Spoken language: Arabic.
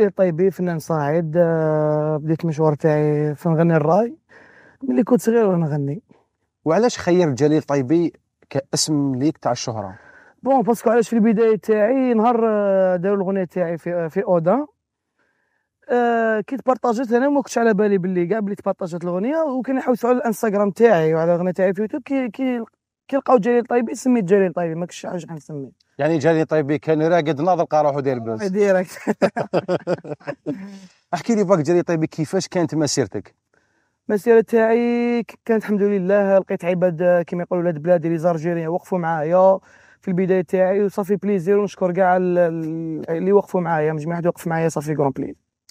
إيه، طيبي إيه، فنان صاعد آه، بديت المشوار تاعي في نغني الراي ملي كنت صغير وانا نغني وعلاش خيرت جليل طيبي كاسم ليك تاع الشهره بون باسكو علاش في البدايه تاعي نهار آه، داروا الاغنيه تاعي في آه، في اودا أه كي تبارطاجيت انا ما كنتش على بالي باللي كاع بلي تبارطاجت الاغنيه وكان يحوسوا على الانستغرام تاعي وعلى الاغنيه تاعي في يوتيوب كي كي كي لقاو جليل طيبي سميت جليل طيبي ما كنتش عارف شحال نسميه يعني جليل طيبي كان راقد ناض لقى روحو داير بوز ديريكت احكي لي باك جليل طيبي كيفاش كانت مسيرتك مسيرة تاعي كانت الحمد لله لقيت عباد كما يقولوا ولاد بلادي لي زارجيريان وقفوا معايا في البدايه تاعي وصافي بليزير ونشكر كاع اللي وقفوا معايا مجموعه واحد وقف معايا صافي كرون بليز